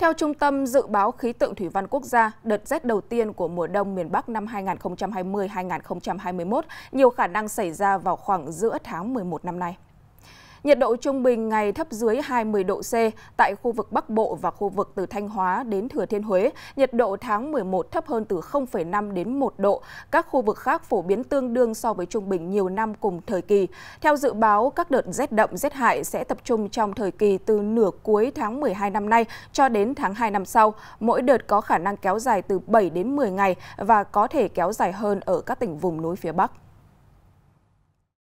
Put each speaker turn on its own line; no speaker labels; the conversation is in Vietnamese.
Theo Trung tâm Dự báo Khí tượng Thủy văn Quốc gia, đợt rét đầu tiên của mùa đông miền Bắc năm 2020-2021 nhiều khả năng xảy ra vào khoảng giữa tháng 11 năm nay. Nhiệt độ trung bình ngày thấp dưới 20 độ C tại khu vực Bắc Bộ và khu vực từ Thanh Hóa đến Thừa Thiên Huế. Nhiệt độ tháng 11 thấp hơn từ 0,5 đến 1 độ. Các khu vực khác phổ biến tương đương so với trung bình nhiều năm cùng thời kỳ. Theo dự báo, các đợt rét đậm, rét hại sẽ tập trung trong thời kỳ từ nửa cuối tháng 12 năm nay cho đến tháng 2 năm sau. Mỗi đợt có khả năng kéo dài từ 7 đến 10 ngày và có thể kéo dài hơn ở các tỉnh vùng núi phía Bắc.